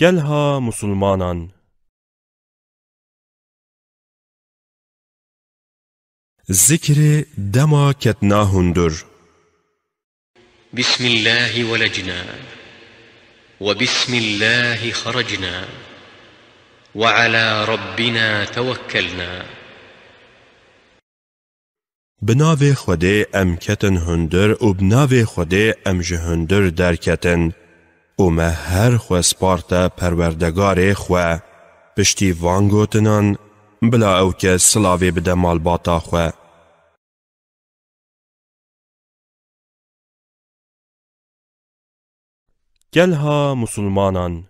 كلها مسلمانا ذكر دما كتنا هندر بسم الله ولجنا وبسم الله خرجنا وعلى ربنا توكلنا بناوي خدي ام كتن هندر وبناوي خدي ام جهندر در هر خو سپارتا پروردگار خو، پشتی گوتنان بلا که سلاوی بده مال باتا خو گلها مسلمانان